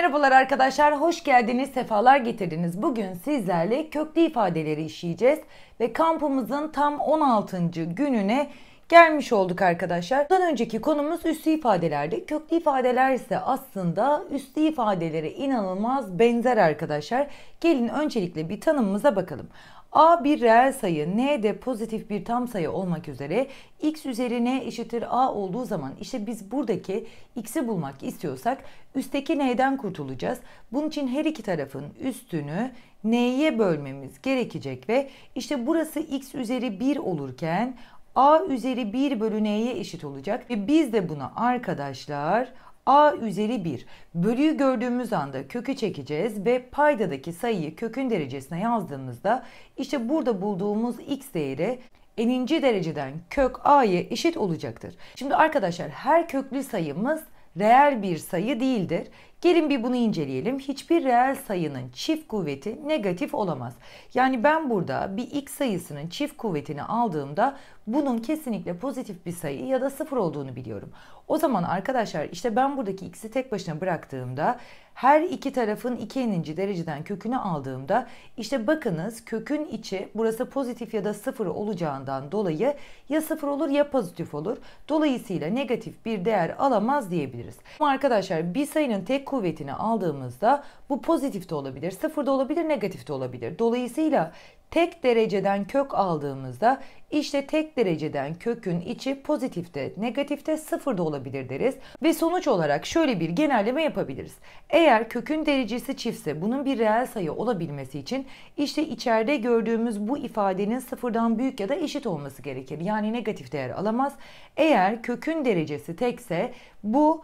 Merhabalar arkadaşlar, hoş geldiniz, sefalar getirdiniz. Bugün sizlerle köklü ifadeleri işleyeceğiz ve kampımızın tam 16. gününe gelmiş olduk arkadaşlar. Bundan önceki konumuz üstü ifadelerdi. Köklü ifadeler ise aslında üstü ifadelere inanılmaz benzer arkadaşlar. Gelin öncelikle bir tanımımıza bakalım. A bir reel sayı, N de pozitif bir tam sayı olmak üzere x üzeri n eşittir a olduğu zaman işte biz buradaki x'i bulmak istiyorsak üstteki n'den kurtulacağız. Bunun için her iki tarafın üstünü n'ye bölmemiz gerekecek ve işte burası x üzeri 1 olurken a üzeri 1 bölü n'ye eşit olacak. Ve biz de buna arkadaşlar a üzeri 1 bölüyü gördüğümüz anda kökü çekeceğiz ve paydadaki sayıyı kökün derecesine yazdığımızda işte burada bulduğumuz x değeri eninci dereceden kök a'ya eşit olacaktır. Şimdi arkadaşlar her köklü sayımız reel bir sayı değildir. Gelin bir bunu inceleyelim. Hiçbir reel sayının çift kuvveti negatif olamaz. Yani ben burada bir x sayısının çift kuvvetini aldığımda bunun kesinlikle pozitif bir sayı ya da sıfır olduğunu biliyorum. O zaman arkadaşlar işte ben buradaki x'i tek başına bıraktığımda her iki tarafın 2n'inci dereceden kökünü aldığımda işte bakınız kökün içi burası pozitif ya da sıfır olacağından dolayı ya sıfır olur ya pozitif olur. Dolayısıyla negatif bir değer alamaz diyebiliriz. Ama arkadaşlar bir sayının tek kuvvetini aldığımızda bu pozitif de olabilir, sıfır da olabilir, negatif de olabilir. Dolayısıyla tek dereceden kök aldığımızda işte tek dereceden kökün içi pozitifte, negatifte, sıfırda olabilir deriz. Ve sonuç olarak şöyle bir genelleme yapabiliriz. Eğer kökün derecesi çiftse bunun bir reel sayı olabilmesi için işte içeride gördüğümüz bu ifadenin sıfırdan büyük ya da eşit olması gerekir. Yani negatif değer alamaz. Eğer kökün derecesi tekse bu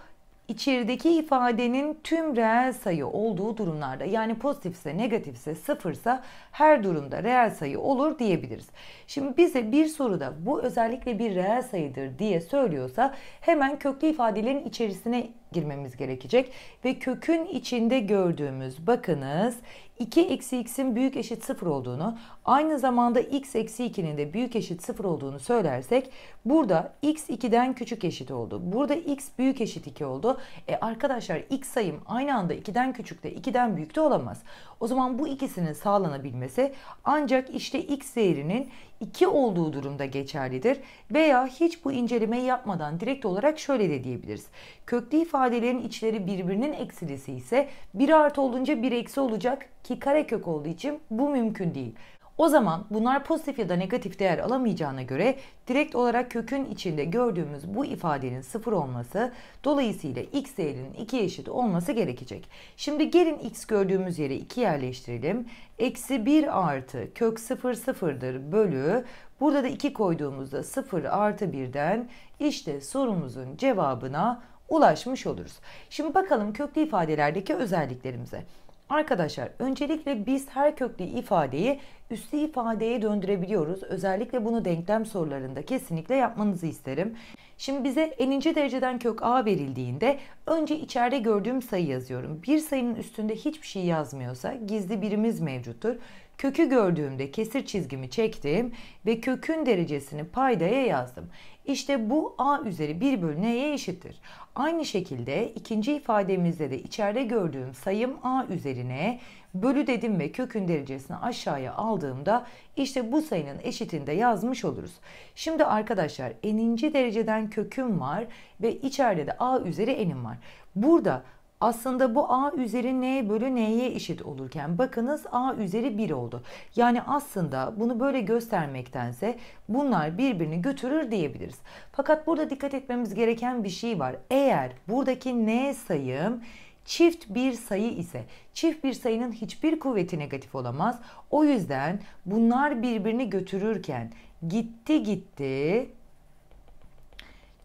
İçerideki ifadenin tüm reel sayı olduğu durumlarda yani pozitifse negatifse sıfırsa her durumda reel sayı olur diyebiliriz. Şimdi bize bir soruda bu özellikle bir reel sayıdır diye söylüyorsa hemen köklü ifadelerin içerisine girmemiz gerekecek ve kökün içinde gördüğümüz bakınız 2 eksi x'in büyük eşit 0 olduğunu aynı zamanda x eksi 2'nin de büyük eşit 0 olduğunu söylersek Burada x 2'den küçük eşit oldu. Burada x büyük eşit 2 oldu. E arkadaşlar x sayım aynı anda 2'den küçük de 2'den büyük de olamaz. O zaman bu ikisinin sağlanabilmesi ancak işte x değerinin 2 olduğu durumda geçerlidir. Veya hiç bu incelemeyi yapmadan direkt olarak şöyle de diyebiliriz. Köklü ifadelerin içleri birbirinin eksilisi ise 1 artı olunca 1 eksi olacak ki karekök olduğu için bu mümkün değil. O zaman bunlar pozitif ya da negatif değer alamayacağına göre direkt olarak kökün içinde gördüğümüz bu ifadenin sıfır olması dolayısıyla x değerinin 2 eşit olması gerekecek. Şimdi gelin x gördüğümüz yere 2 yerleştirelim. Eksi 1 artı kök 0 sıfırdır bölü burada da 2 koyduğumuzda 0 artı 1'den işte sorumuzun cevabına ulaşmış oluruz. Şimdi bakalım köklü ifadelerdeki özelliklerimize. Arkadaşlar öncelikle biz her köklü ifadeyi üstü ifadeye döndürebiliyoruz. Özellikle bunu denklem sorularında kesinlikle yapmanızı isterim. Şimdi bize eninci dereceden kök a verildiğinde önce içeride gördüğüm sayı yazıyorum. Bir sayının üstünde hiçbir şey yazmıyorsa gizli birimiz mevcuttur. Kökü gördüğümde kesir çizgimi çektim ve kökün derecesini paydaya yazdım. İşte bu a üzeri 1 bölü n'ye eşittir. Aynı şekilde ikinci ifademizde de içeride gördüğüm sayım a üzerine bölü dedim ve kökün derecesini aşağıya aldığımda işte bu sayının eşitinde yazmış oluruz. Şimdi arkadaşlar eninci dereceden köküm var ve içeride de a üzeri enim var. Burada aslında bu a üzeri n bölü n'ye eşit olurken bakınız a üzeri 1 oldu. Yani aslında bunu böyle göstermektense bunlar birbirini götürür diyebiliriz. Fakat burada dikkat etmemiz gereken bir şey var. Eğer buradaki n sayım Çift bir sayı ise çift bir sayının hiçbir kuvveti negatif olamaz. O yüzden bunlar birbirini götürürken gitti gitti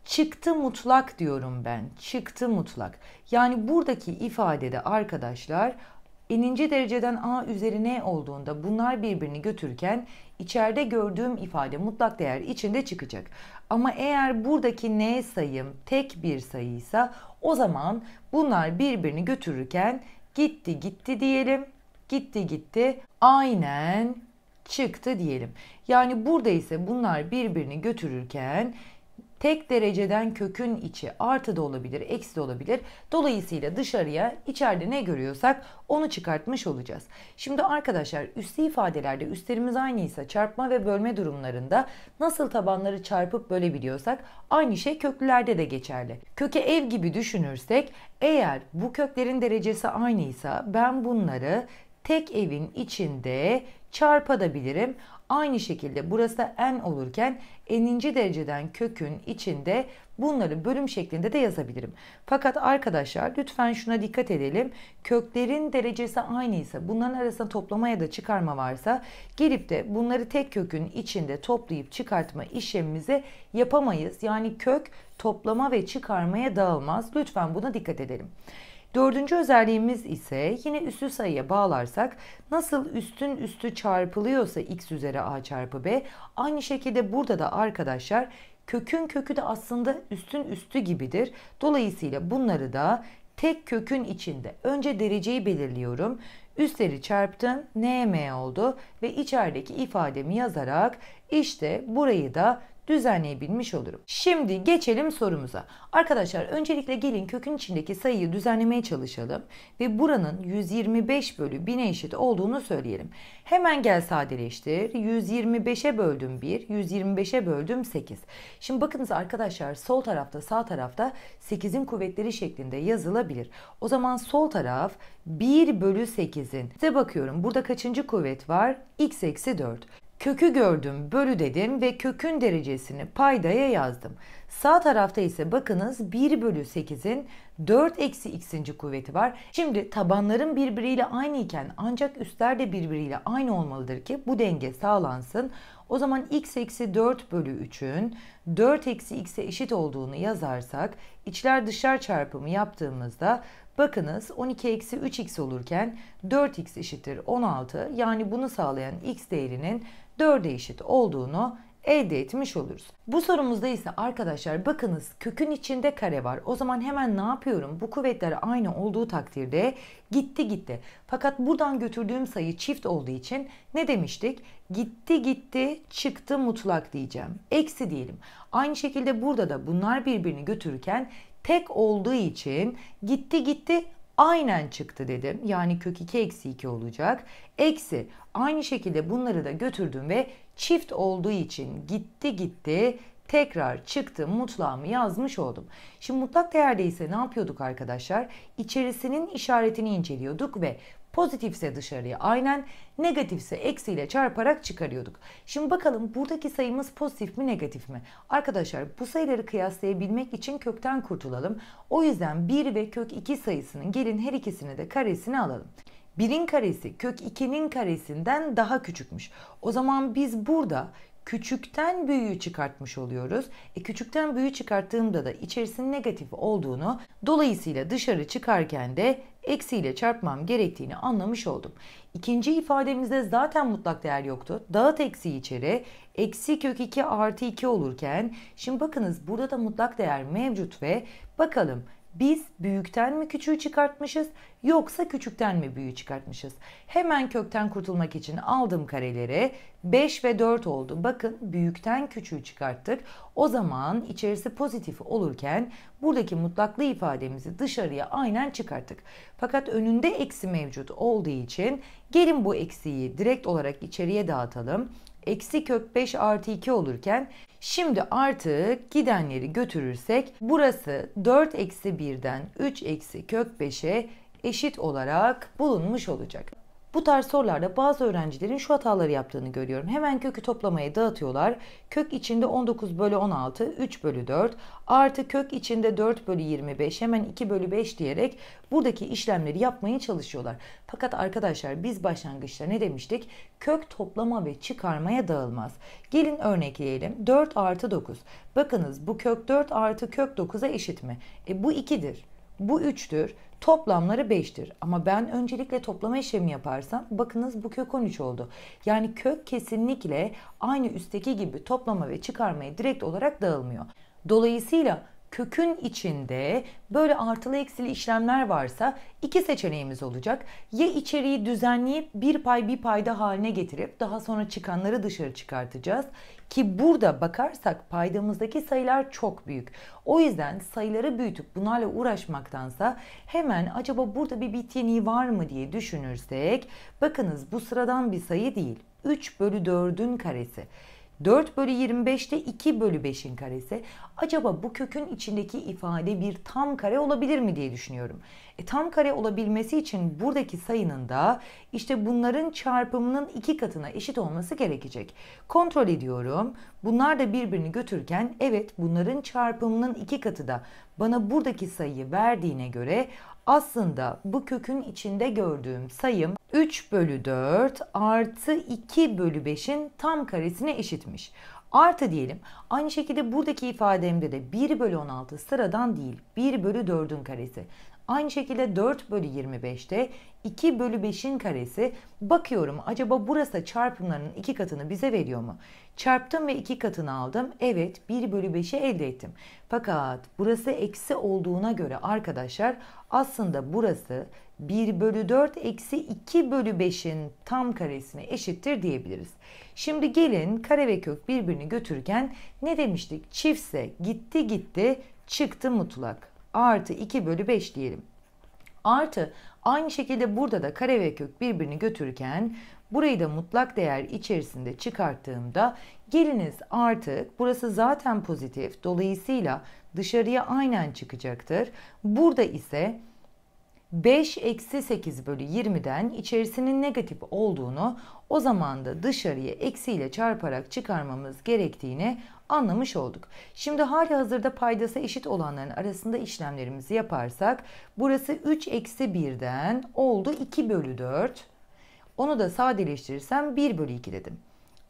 çıktı mutlak diyorum ben. Çıktı mutlak. Yani buradaki ifadede arkadaşlar eninci dereceden a üzerine olduğunda bunlar birbirini götürürken içeride gördüğüm ifade mutlak değer içinde çıkacak. Ama eğer buradaki n sayım tek bir sayıysa o zaman bunlar birbirini götürürken gitti gitti diyelim. Gitti gitti aynen çıktı diyelim. Yani burada ise bunlar birbirini götürürken Tek dereceden kökün içi artı da olabilir, eksi de olabilir. Dolayısıyla dışarıya içeride ne görüyorsak onu çıkartmış olacağız. Şimdi arkadaşlar üstü ifadelerde üstlerimiz aynıysa çarpma ve bölme durumlarında nasıl tabanları çarpıp bölebiliyorsak aynı şey köklülerde de geçerli. Köke ev gibi düşünürsek eğer bu köklerin derecesi aynıysa ben bunları tek evin içinde çarpadabilirim. Aynı şekilde burası da en olurken eninci dereceden kökün içinde bunları bölüm şeklinde de yazabilirim. Fakat arkadaşlar lütfen şuna dikkat edelim. Köklerin derecesi aynıysa bunların arasında toplama ya da çıkarma varsa gelip de bunları tek kökün içinde toplayıp çıkartma işlemimizi yapamayız. Yani kök toplama ve çıkarmaya dağılmaz. Lütfen buna dikkat edelim. Dördüncü özelliğimiz ise yine üstü sayıya bağlarsak nasıl üstün üstü çarpılıyorsa x üzeri a çarpı b aynı şekilde burada da arkadaşlar kökün kökü de aslında üstün üstü gibidir. Dolayısıyla bunları da tek kökün içinde önce dereceyi belirliyorum. Üstleri çarptım nm oldu ve içerideki ifademi yazarak işte burayı da düzenleyebilmiş olurum. Şimdi geçelim sorumuza. Arkadaşlar öncelikle gelin kökün içindeki sayıyı düzenlemeye çalışalım ve buranın 125 bölü 1000'e eşit olduğunu söyleyelim. Hemen gel sadeleştir. 125'e böldüm 1, 125'e böldüm 8. Şimdi bakınız arkadaşlar sol tarafta sağ tarafta 8'in kuvvetleri şeklinde yazılabilir. O zaman sol taraf 1 bölü 8'in. Size bakıyorum burada kaçıncı kuvvet var? x eksi 4. Kökü gördüm, bölü dedim ve kökün derecesini paydaya yazdım. Sağ tarafta ise bakınız 1 bölü 8'in 4 eksi x'inci kuvveti var. Şimdi tabanların birbiriyle aynı iken ancak üstler de birbiriyle aynı olmalıdır ki bu denge sağlansın. O zaman x eksi 4 bölü 3'ün 4 eksi x'e eşit olduğunu yazarsak içler dışlar çarpımı yaptığımızda bakınız 12 eksi 3x olurken 4x eşittir 16 yani bunu sağlayan x değerinin 4'e eşit olduğunu elde etmiş oluruz. Bu sorumuzda ise arkadaşlar bakınız kökün içinde kare var. O zaman hemen ne yapıyorum? Bu kuvvetler aynı olduğu takdirde gitti gitti. Fakat buradan götürdüğüm sayı çift olduğu için ne demiştik? Gitti gitti çıktı mutlak diyeceğim. Eksi diyelim. Aynı şekilde burada da bunlar birbirini götürürken tek olduğu için gitti gitti aynen çıktı dedim. Yani kök 2 eksi 2 olacak. Eksi aynı şekilde bunları da götürdüm ve çift olduğu için gitti gitti tekrar çıktı mutlağımı yazmış oldum. Şimdi mutlak değerde ise ne yapıyorduk arkadaşlar? İçerisinin işaretini inceliyorduk ve Pozitifse dışarıya aynen, negatifse eksiyle çarparak çıkarıyorduk. Şimdi bakalım buradaki sayımız pozitif mi negatif mi? Arkadaşlar bu sayıları kıyaslayabilmek için kökten kurtulalım. O yüzden 1 ve kök 2 sayısının gelin her ikisini de karesini alalım. 1'in karesi kök 2'nin karesinden daha küçükmüş. O zaman biz burada küçükten büyüğü çıkartmış oluyoruz. E küçükten büyüğü çıkarttığımda da içerisinin negatif olduğunu dolayısıyla dışarı çıkarken de eksiyle çarpmam gerektiğini anlamış oldum. İkinci ifademizde zaten mutlak değer yoktu. Dağıt eksi içeri. Eksi kök 2 artı 2 olurken şimdi bakınız burada da mutlak değer mevcut ve bakalım biz büyükten mi küçüğü çıkartmışız yoksa küçükten mi büyüğü çıkartmışız? Hemen kökten kurtulmak için aldım kareleri. 5 ve 4 oldu. Bakın büyükten küçüğü çıkarttık. O zaman içerisi pozitif olurken buradaki mutlaklı ifademizi dışarıya aynen çıkarttık. Fakat önünde eksi mevcut olduğu için gelin bu eksiyi direkt olarak içeriye dağıtalım. Eksi kök 5 artı 2 olurken Şimdi artık gidenleri götürürsek burası 4 eksi 1'den 3 eksi kök 5'e eşit olarak bulunmuş olacak. Bu tarz sorularda bazı öğrencilerin şu hataları yaptığını görüyorum. Hemen kökü toplamaya dağıtıyorlar. Kök içinde 19 bölü 16, 3 bölü 4 artı kök içinde 4 bölü 25 hemen 2 bölü 5 diyerek buradaki işlemleri yapmaya çalışıyorlar. Fakat arkadaşlar biz başlangıçta ne demiştik? Kök toplama ve çıkarmaya dağılmaz. Gelin örnekleyelim. 4 artı 9. Bakınız bu kök 4 artı kök 9'a eşit mi? E, bu 2'dir. Bu 3'tür. Toplamları 5'tir. Ama ben öncelikle toplama işlemi yaparsam bakınız bu kök 13 oldu. Yani kök kesinlikle aynı üstteki gibi toplama ve çıkarmaya direkt olarak dağılmıyor. Dolayısıyla kökün içinde böyle artılı eksili işlemler varsa iki seçeneğimiz olacak. Ya içeriği düzenleyip bir pay bir payda haline getirip daha sonra çıkanları dışarı çıkartacağız ki burada bakarsak paydamızdaki sayılar çok büyük. O yüzden sayıları büyütüp bunlarla uğraşmaktansa hemen acaba burada bir biteni var mı diye düşünürsek bakınız bu sıradan bir sayı değil. 3 bölü 4'ün karesi. 4 bölü 25'te 2 bölü 5'in karesi. Acaba bu kökün içindeki ifade bir tam kare olabilir mi diye düşünüyorum. E, tam kare olabilmesi için buradaki sayının da işte bunların çarpımının 2 katına eşit olması gerekecek. Kontrol ediyorum. Bunlar da birbirini götürken, evet bunların çarpımının 2 katı da bana buradaki sayıyı verdiğine göre aslında bu kökün içinde gördüğüm sayım 3 bölü 4 artı 2 bölü 5'in tam karesine eşitmiş. Artı diyelim. Aynı şekilde buradaki ifademde de 1 bölü 16 sıradan değil 1 bölü 4'ün karesi. Aynı şekilde 4 bölü 25'te 2 bölü 5'in karesi bakıyorum acaba burası çarpımlarının 2 katını bize veriyor mu? Çarptım ve 2 katını aldım. Evet 1 bölü 5'i elde ettim. Fakat burası eksi olduğuna göre arkadaşlar aslında burası 1 bölü 4 eksi 2 bölü 5'in tam karesine eşittir diyebiliriz. Şimdi gelin kare ve kök birbirini götürürken ne demiştik? Çiftse gitti gitti çıktı mutlak. Artı 2 bölü 5 diyelim. Artı aynı şekilde burada da kare ve kök birbirini götürürken burayı da mutlak değer içerisinde çıkarttığımda geliniz artık burası zaten pozitif dolayısıyla dışarıya aynen çıkacaktır. Burada ise 5 eksi 8 bölü 20'den içerisinin negatif olduğunu o zaman da dışarıya eksiyle çarparak çıkarmamız gerektiğini anlamış olduk. Şimdi hali hazırda paydası eşit olanların arasında işlemlerimizi yaparsak burası 3 eksi 1'den oldu 2 bölü 4. Onu da sadeleştirirsem 1 bölü 2 dedim.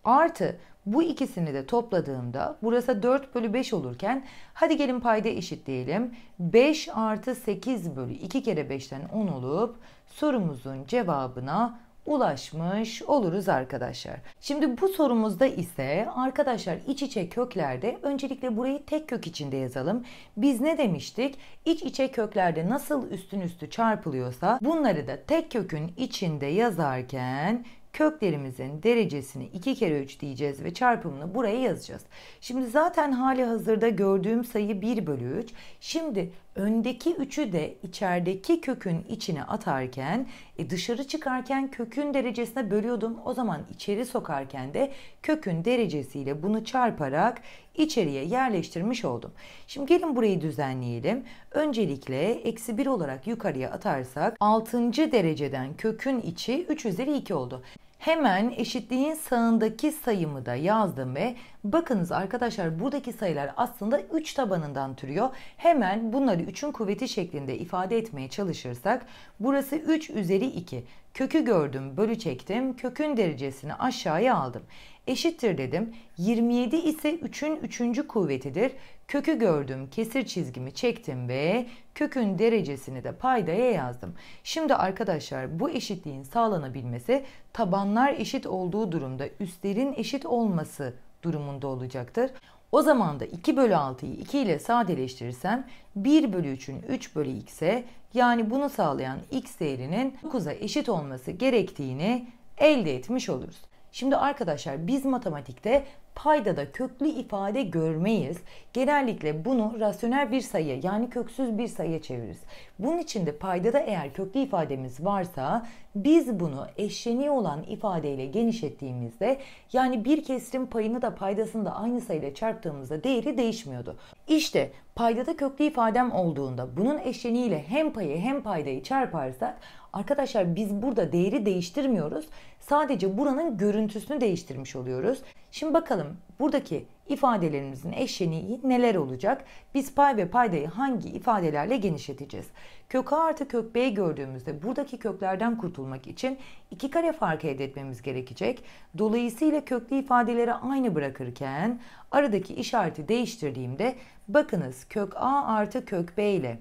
Artı bu ikisini de topladığımda burası 4 bölü 5 olurken hadi gelin payda eşitleyelim. 5 artı 8 bölü 2 kere 5'ten 10 olup sorumuzun cevabına ulaşmış oluruz arkadaşlar. Şimdi bu sorumuzda ise arkadaşlar iç içe köklerde öncelikle burayı tek kök içinde yazalım. Biz ne demiştik? İç içe köklerde nasıl üstün üstü çarpılıyorsa bunları da tek kökün içinde yazarken köklerimizin derecesini 2 kere 3 diyeceğiz ve çarpımını buraya yazacağız. Şimdi zaten hali hazırda gördüğüm sayı 1 bölü 3. Şimdi öndeki üçü de içerideki kökün içine atarken e dışarı çıkarken kökün derecesine bölüyordum. O zaman içeri sokarken de kökün derecesiyle bunu çarparak içeriye yerleştirmiş oldum. Şimdi gelin burayı düzenleyelim. Öncelikle eksi 1 olarak yukarıya atarsak 6. dereceden kökün içi 3 üzeri 2 oldu. Hemen eşitliğin sağındaki sayımı da yazdım ve bakınız arkadaşlar buradaki sayılar aslında 3 tabanından türüyor. Hemen bunları 3'ün kuvveti şeklinde ifade etmeye çalışırsak burası 3 üzeri 2. Kökü gördüm bölü çektim kökün derecesini aşağıya aldım. Eşittir dedim. 27 ise 3'ün 3. kuvvetidir. Kökü gördüm, kesir çizgimi çektim ve kökün derecesini de paydaya yazdım. Şimdi arkadaşlar bu eşitliğin sağlanabilmesi tabanlar eşit olduğu durumda üstlerin eşit olması durumunda olacaktır. O zaman da 2 bölü 6'yı 2 ile sadeleştirirsem 1 bölü 3'ün 3 bölü x'e yani bunu sağlayan x değerinin 9'a eşit olması gerektiğini elde etmiş oluruz. Şimdi arkadaşlar biz matematikte paydada köklü ifade görmeyiz. Genellikle bunu rasyonel bir sayıya yani köksüz bir sayıya çeviririz. Bunun için de paydada eğer köklü ifademiz varsa biz bunu eşleniği olan ifadeyle genişlettiğimizde yani bir kesrin payını da paydasını da aynı sayıyla çarptığımızda değeri değişmiyordu. İşte paydada köklü ifadem olduğunda bunun eşleniğiyle hem payı hem paydayı çarparsak Arkadaşlar biz burada değeri değiştirmiyoruz. Sadece buranın görüntüsünü değiştirmiş oluyoruz. Şimdi bakalım buradaki ifadelerimizin eşleniği neler olacak? Biz pay ve paydayı hangi ifadelerle genişleteceğiz? Kök A artı kök B'yi gördüğümüzde buradaki köklerden kurtulmak için iki kare farkı elde etmemiz gerekecek. Dolayısıyla köklü ifadeleri aynı bırakırken aradaki işareti değiştirdiğimde bakınız kök A artı kök B ile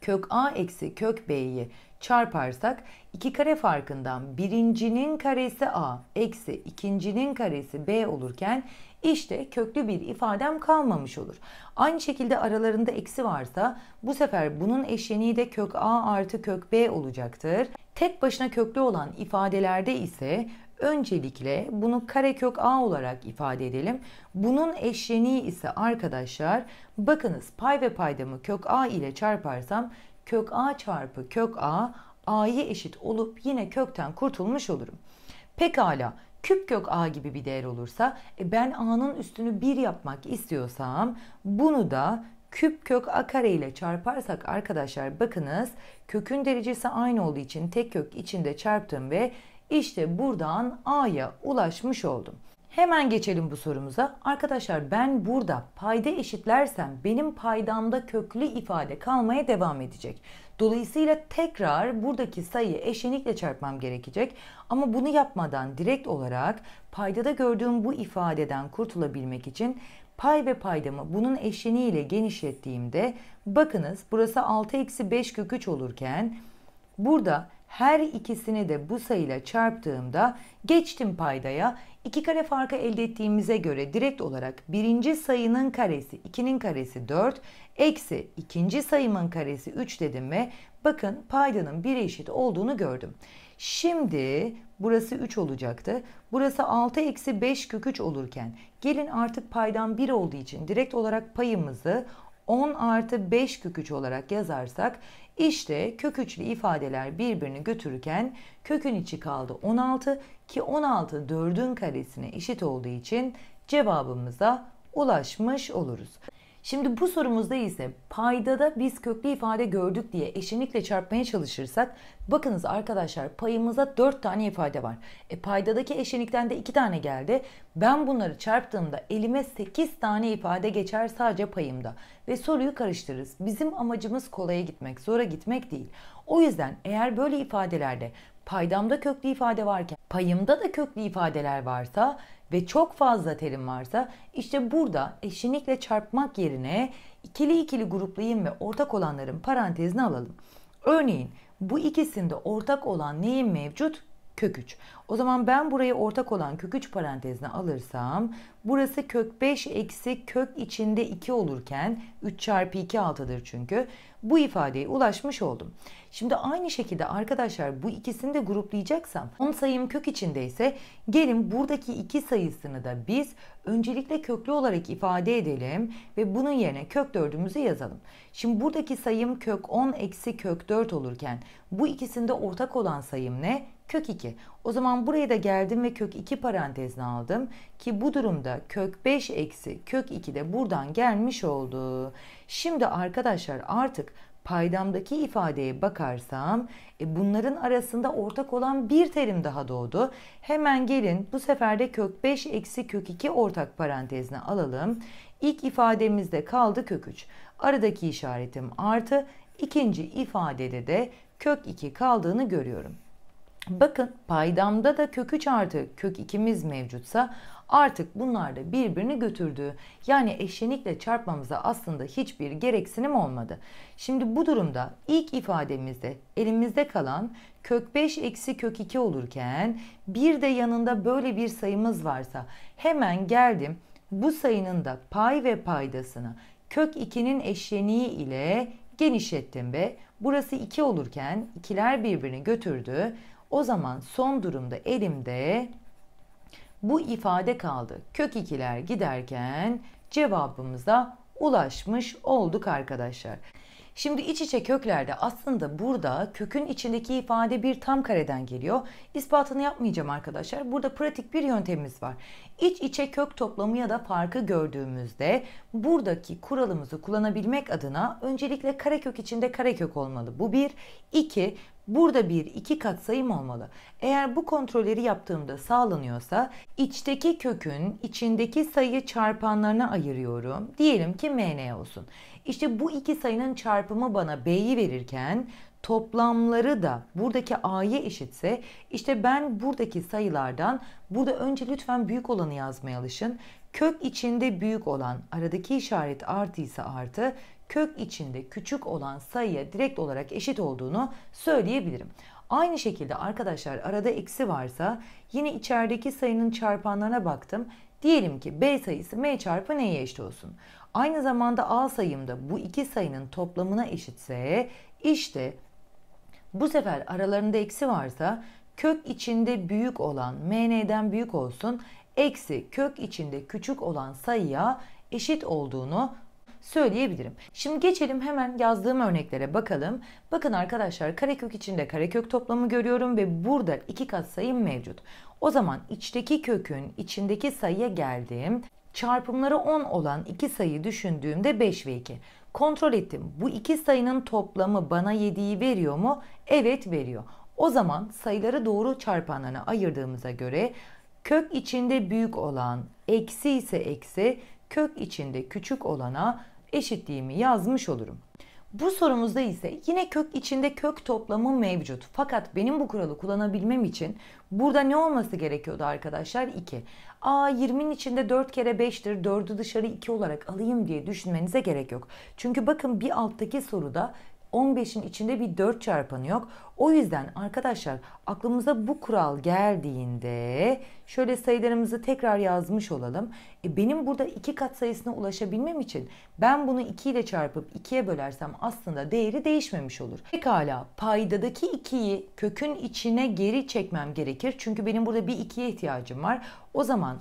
kök A eksi kök B'yi çarparsak 2 kare farkından birincinin karesi a eksi ikincinin karesi b olurken işte köklü bir ifadem kalmamış olur. Aynı şekilde aralarında eksi varsa bu sefer bunun eşleniği de kök a artı kök b olacaktır. Tek başına köklü olan ifadelerde ise öncelikle bunu karekök a olarak ifade edelim. Bunun eşleniği ise arkadaşlar bakınız pay ve paydamı kök a ile çarparsam kök a çarpı kök a a'yı eşit olup yine kökten kurtulmuş olurum. Pekala küp kök a gibi bir değer olursa e ben a'nın üstünü 1 yapmak istiyorsam bunu da küp kök a kare ile çarparsak arkadaşlar bakınız kökün derecesi aynı olduğu için tek kök içinde çarptım ve işte buradan a'ya ulaşmış oldum. Hemen geçelim bu sorumuza. Arkadaşlar ben burada payda eşitlersem benim paydamda köklü ifade kalmaya devam edecek. Dolayısıyla tekrar buradaki sayıyı eşenikle çarpmam gerekecek. Ama bunu yapmadan direkt olarak paydada gördüğüm bu ifadeden kurtulabilmek için pay ve paydamı bunun eşeniğiyle genişlettiğimde bakınız burası 6-5 kök 3 olurken burada her ikisini de bu sayıyla çarptığımda geçtim paydaya. 2 kare farkı elde ettiğimize göre direkt olarak birinci sayının karesi 2'nin karesi 4 eksi ikinci sayımın karesi 3 dedim ve bakın paydanın 1'e eşit olduğunu gördüm. Şimdi burası 3 olacaktı. Burası 6 eksi 5 kök 3 olurken gelin artık paydan 1 olduğu için direkt olarak payımızı 10 artı 5 kök 3 olarak yazarsak işte kök 3'lü ifadeler birbirini götürürken kökün içi kaldı 16 ki 16 4'ün karesine eşit olduğu için cevabımıza ulaşmış oluruz. Şimdi bu sorumuzda ise paydada biz köklü ifade gördük diye eşinlikle çarpmaya çalışırsak bakınız arkadaşlar payımıza 4 tane ifade var. E paydadaki eşinlikten de 2 tane geldi. Ben bunları çarptığımda elime 8 tane ifade geçer sadece payımda ve soruyu karıştırırız. Bizim amacımız kolaya gitmek, zora gitmek değil. O yüzden eğer böyle ifadelerde paydamda köklü ifade varken payımda da köklü ifadeler varsa ve çok fazla terim varsa işte burada eşlikle çarpmak yerine ikili ikili gruplayayım ve ortak olanların parantezine alalım. Örneğin bu ikisinde ortak olan neyin mevcut? Kök 3. O zaman ben burayı ortak olan kök 3 parantezine alırsam burası kök 5 eksi kök içinde 2 olurken 3 çarpı 2 altıdır çünkü bu ifadeye ulaşmış oldum. Şimdi aynı şekilde arkadaşlar bu ikisini de gruplayacaksam 10 sayım kök içindeyse gelin buradaki iki sayısını da biz öncelikle köklü olarak ifade edelim ve bunun yerine kök 4'ümüzü yazalım. Şimdi buradaki sayım kök 10 eksi kök 4 olurken bu ikisinde ortak olan sayım ne? kök 2. O zaman buraya da geldim ve kök 2 parantezine aldım. Ki bu durumda kök 5 eksi kök 2 de buradan gelmiş oldu. Şimdi arkadaşlar artık paydamdaki ifadeye bakarsam e, bunların arasında ortak olan bir terim daha doğdu. Hemen gelin bu sefer de kök 5 eksi kök 2 ortak parantezine alalım. İlk ifademizde kaldı kök 3. Aradaki işaretim artı. ikinci ifadede de kök 2 kaldığını görüyorum. Bakın paydamda da kök 3 artı kök 2'miz mevcutsa artık bunlar da birbirini götürdü. Yani eşlenikle çarpmamıza aslında hiçbir gereksinim olmadı. Şimdi bu durumda ilk ifademizde elimizde kalan kök 5 eksi kök 2 olurken bir de yanında böyle bir sayımız varsa hemen geldim bu sayının da pay ve paydasını kök 2'nin eşleniği ile genişlettim ve burası 2 olurken ikiler birbirini götürdü. O zaman son durumda elimde bu ifade kaldı. Kök ikiler giderken cevabımıza ulaşmış olduk arkadaşlar. Şimdi iç içe köklerde aslında burada kökün içindeki ifade bir tam kareden geliyor. İspatını yapmayacağım arkadaşlar. Burada pratik bir yöntemimiz var. İç içe kök toplamı ya da farkı gördüğümüzde buradaki kuralımızı kullanabilmek adına öncelikle kare kök içinde kare kök olmalı. Bu bir. iki Burada bir iki kat sayım olmalı. Eğer bu kontrolleri yaptığımda sağlanıyorsa içteki kökün içindeki sayı çarpanlarına ayırıyorum. Diyelim ki mn olsun. İşte bu iki sayının çarpımı bana b'yi verirken toplamları da buradaki a'ya eşitse işte ben buradaki sayılardan burada önce lütfen büyük olanı yazmaya alışın. Kök içinde büyük olan aradaki işaret artıysa artı kök içinde küçük olan sayıya direkt olarak eşit olduğunu söyleyebilirim. Aynı şekilde arkadaşlar arada eksi varsa yine içerideki sayının çarpanlarına baktım. Diyelim ki B sayısı M çarpı N'ye eşit olsun. Aynı zamanda A sayımda bu iki sayının toplamına eşitse işte bu sefer aralarında eksi varsa kök içinde büyük olan MN'den büyük olsun eksi kök içinde küçük olan sayıya eşit olduğunu söyleyebilirim. Şimdi geçelim hemen yazdığım örneklere bakalım. Bakın arkadaşlar karekök içinde karekök toplamı görüyorum ve burada iki kat katsayım mevcut. O zaman içteki kökün içindeki sayıya geldiğim çarpımları 10 olan iki sayı düşündüğümde 5 ve 2. Kontrol ettim. Bu iki sayının toplamı bana 7'yi veriyor mu? Evet veriyor. O zaman sayıları doğru çarpanlarına ayırdığımıza göre kök içinde büyük olan eksi ise eksi, kök içinde küçük olana eşitliğimi yazmış olurum. Bu sorumuzda ise yine kök içinde kök toplamı mevcut. Fakat benim bu kuralı kullanabilmem için burada ne olması gerekiyordu arkadaşlar? 2. A 20'nin içinde 4 kere 5'tir. 4'ü dışarı 2 olarak alayım diye düşünmenize gerek yok. Çünkü bakın bir alttaki soruda 15'in içinde bir 4 çarpanı yok. O yüzden arkadaşlar aklımıza bu kural geldiğinde şöyle sayılarımızı tekrar yazmış olalım. E benim burada 2 kat sayısına ulaşabilmem için ben bunu 2 ile çarpıp 2'ye bölersem aslında değeri değişmemiş olur. Pekala paydadaki 2'yi kökün içine geri çekmem gerekir. Çünkü benim burada bir 2'ye ihtiyacım var. O zaman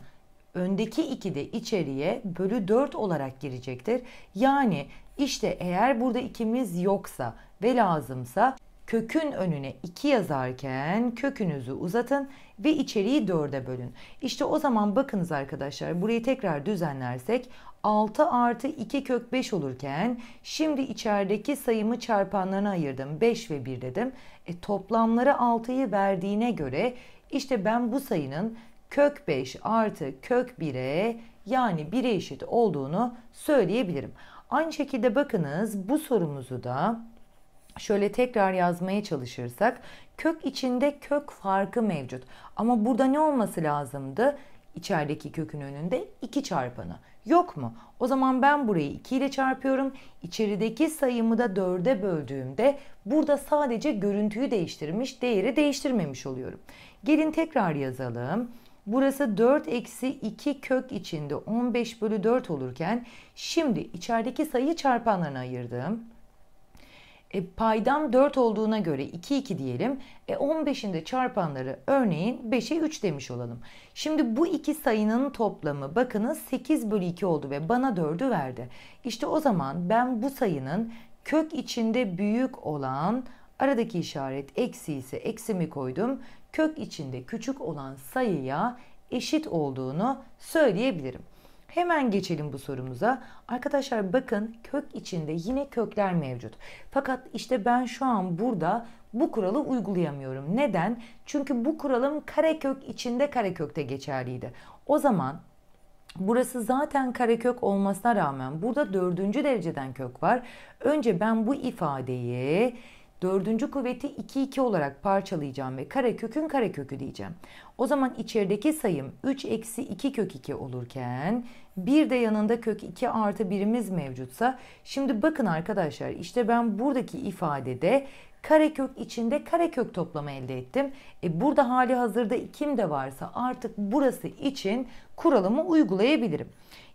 öndeki 2 de içeriye bölü 4 olarak girecektir. Yani işte eğer burada ikimiz yoksa ve lazımsa kökün önüne 2 yazarken kökünüzü uzatın ve içeriği 4'e bölün. İşte o zaman bakınız arkadaşlar burayı tekrar düzenlersek 6 artı 2 kök 5 olurken şimdi içerideki sayımı çarpanlarına ayırdım 5 ve 1 dedim. E, toplamları 6'yı verdiğine göre işte ben bu sayının kök 5 artı kök 1'e yani 1'e eşit olduğunu söyleyebilirim. Aynı şekilde bakınız bu sorumuzu da şöyle tekrar yazmaya çalışırsak kök içinde kök farkı mevcut. Ama burada ne olması lazımdı? İçerideki kökün önünde 2 çarpanı. Yok mu? O zaman ben burayı 2 ile çarpıyorum. İçerideki sayımı da 4'e böldüğümde burada sadece görüntüyü değiştirmiş, değeri değiştirmemiş oluyorum. Gelin tekrar yazalım. Burası 4 eksi 2 kök içinde 15 bölü 4 olurken şimdi içerideki sayı çarpanlarına ayırdım. E, paydam 4 olduğuna göre 2 2 diyelim. E, 15'in de çarpanları örneğin 5'e 3 demiş olalım. Şimdi bu iki sayının toplamı bakınız 8 bölü 2 oldu ve bana 4'ü verdi. İşte o zaman ben bu sayının kök içinde büyük olan aradaki işaret eksi ise eksi mi koydum kök içinde küçük olan sayıya eşit olduğunu söyleyebilirim. Hemen geçelim bu sorumuza. Arkadaşlar bakın kök içinde yine kökler mevcut. Fakat işte ben şu an burada bu kuralı uygulayamıyorum. Neden? Çünkü bu kuralım karekök içinde karekökte geçerliydi. O zaman Burası zaten karekök olmasına rağmen burada dördüncü dereceden kök var. Önce ben bu ifadeyi Dördüncü kuvveti 2 2 olarak parçalayacağım ve kare kökün kare kökü diyeceğim. O zaman içerideki sayım 3 eksi 2 kök 2 olurken bir de yanında kök 2 artı birimiz mevcutsa şimdi bakın arkadaşlar işte ben buradaki ifadede karekök içinde karekök toplamı elde ettim. E burada hali hazırda 2'm de varsa artık burası için kuralımı uygulayabilirim.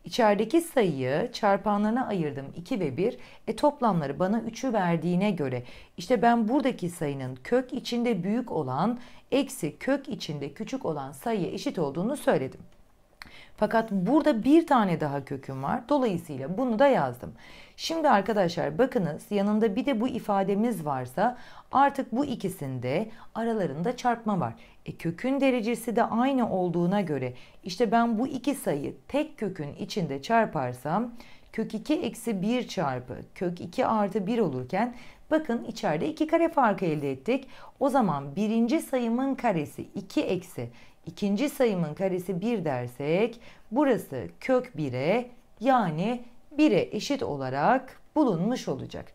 İçerideki sayıyı çarpanlarına ayırdım 2 ve 1. E toplamları bana 3'ü verdiğine göre işte ben buradaki sayının kök içinde büyük olan eksi kök içinde küçük olan sayıya eşit olduğunu söyledim. Fakat burada bir tane daha köküm var. Dolayısıyla bunu da yazdım. Şimdi arkadaşlar bakınız yanında bir de bu ifademiz varsa Artık bu ikisinde aralarında çarpma var. E kökün derecesi de aynı olduğuna göre işte ben bu iki sayı tek kökün içinde çarparsam kök 2 eksi 1 çarpı kök 2 artı 1 olurken bakın içeride iki kare farkı elde ettik. O zaman birinci sayımın karesi 2 eksi ikinci sayımın karesi 1 dersek burası kök 1'e yani 1'e eşit olarak bulunmuş olacak.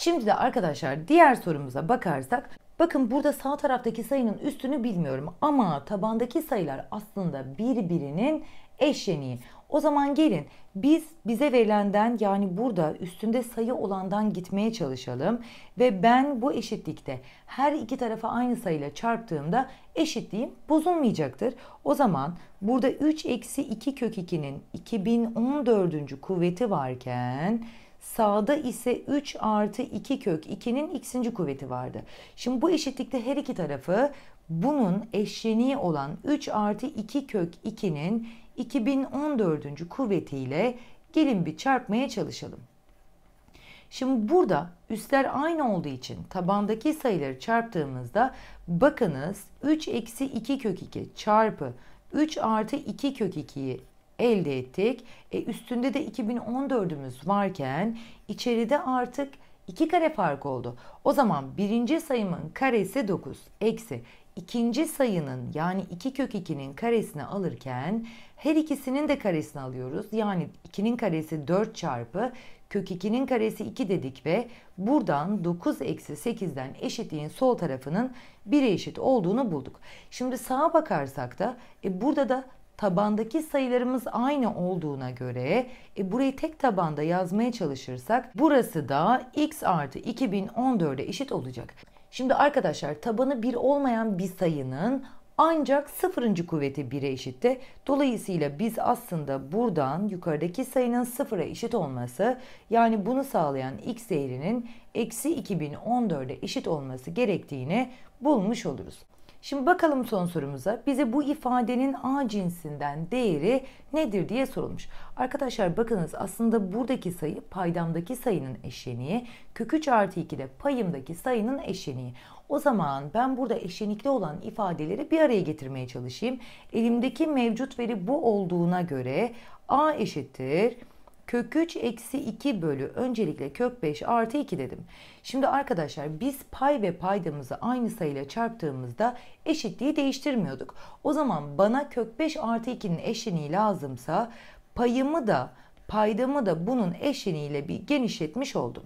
Şimdi de arkadaşlar diğer sorumuza bakarsak bakın burada sağ taraftaki sayının üstünü bilmiyorum ama tabandaki sayılar aslında birbirinin eşleniği. O zaman gelin biz bize verilenden yani burada üstünde sayı olandan gitmeye çalışalım ve ben bu eşitlikte her iki tarafa aynı sayıyla çarptığımda eşitliğim bozulmayacaktır. O zaman burada 3 eksi 2 kök 2'nin 2014. kuvveti varken Sağda ise 3 artı 2 kök 2'nin x'inci kuvveti vardı. Şimdi bu eşitlikte her iki tarafı bunun eşleniği olan 3 artı 2 kök 2'nin 2014. kuvvetiyle gelin bir çarpmaya çalışalım. Şimdi burada üstler aynı olduğu için tabandaki sayıları çarptığımızda bakınız 3 eksi 2 kök 2 çarpı 3 artı 2 kök 2'yi elde ettik. E, üstünde de 2014'ümüz varken içeride artık 2 kare fark oldu. O zaman birinci sayımın karesi 9 eksi ikinci sayının yani 2 kök 2'nin karesini alırken her ikisinin de karesini alıyoruz. Yani 2'nin karesi 4 çarpı kök 2'nin karesi 2 dedik ve buradan 9 eksi 8'den eşitliğin sol tarafının 1'e eşit olduğunu bulduk. Şimdi sağa bakarsak da e, burada da tabandaki sayılarımız aynı olduğuna göre e, burayı tek tabanda yazmaya çalışırsak burası da x artı 2014'e eşit olacak. Şimdi arkadaşlar tabanı 1 olmayan bir sayının ancak sıfırıncı kuvveti 1'e eşitti. Dolayısıyla biz aslında buradan yukarıdaki sayının sıfıra eşit olması yani bunu sağlayan x değerinin eksi 2014'e eşit olması gerektiğini bulmuş oluruz. Şimdi bakalım son sorumuza. Bize bu ifadenin A cinsinden değeri nedir diye sorulmuş. Arkadaşlar bakınız aslında buradaki sayı paydamdaki sayının eşleniği. Kök 3 artı 2 de payımdaki sayının eşleniği. O zaman ben burada eşlenikli olan ifadeleri bir araya getirmeye çalışayım. Elimdeki mevcut veri bu olduğuna göre A eşittir Kök 3 eksi 2 bölü öncelikle kök 5 artı 2 dedim. Şimdi arkadaşlar biz pay ve paydamızı aynı sayıyla çarptığımızda eşitliği değiştirmiyorduk. O zaman bana kök 5 artı 2'nin eşleniği lazımsa payımı da paydamı da bunun eşleniğiyle bir genişletmiş oldum.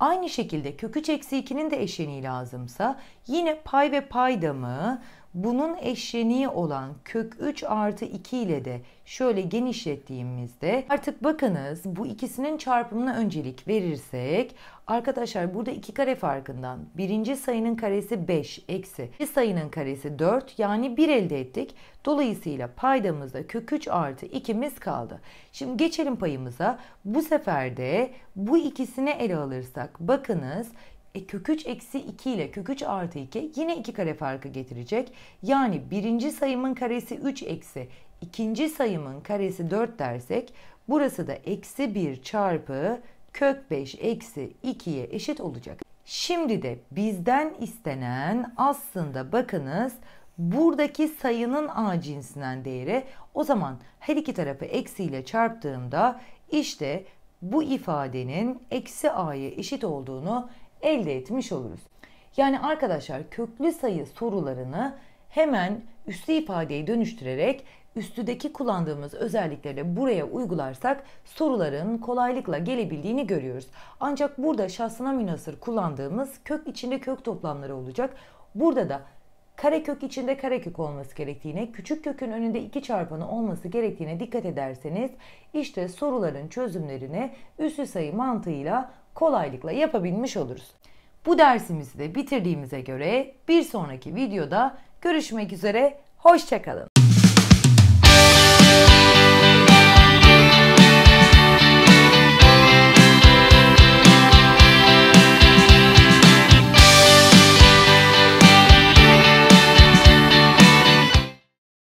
Aynı şekilde kök 3 eksi 2'nin de eşleniği lazımsa yine pay ve paydamı bunun eşleniği olan kök 3 artı 2 ile de şöyle genişlettiğimizde artık bakınız bu ikisinin çarpımına öncelik verirsek arkadaşlar burada iki kare farkından birinci sayının karesi 5 eksi bir sayının karesi 4 yani 1 elde ettik. Dolayısıyla paydamızda kök 3 artı 2'miz kaldı. Şimdi geçelim payımıza. Bu sefer de bu ikisini ele alırsak bakınız e kök 3 eksi 2 ile kök 3 artı 2 yine 2 kare farkı getirecek. Yani birinci sayımın karesi 3 eksi ikinci sayımın karesi 4 dersek burası da eksi 1 çarpı kök 5 eksi 2'ye eşit olacak. Şimdi de bizden istenen aslında bakınız buradaki sayının a cinsinden değeri o zaman her iki tarafı eksi ile çarptığımda işte bu ifadenin eksi a'ya eşit olduğunu elde etmiş oluruz. Yani arkadaşlar köklü sayı sorularını hemen üslü ifadeyi dönüştürerek üstüdeki kullandığımız özellikleri buraya uygularsak soruların kolaylıkla gelebildiğini görüyoruz. Ancak burada şahsına münasır kullandığımız kök içinde kök toplamları olacak. Burada da kare kök içinde kare kök olması gerektiğine, küçük kökün önünde iki çarpanı olması gerektiğine dikkat ederseniz işte soruların çözümlerini üslü sayı mantığıyla kolaylıkla yapabilmiş oluruz. Bu dersimizi de bitirdiğimize göre bir sonraki videoda görüşmek üzere, hoşçakalın.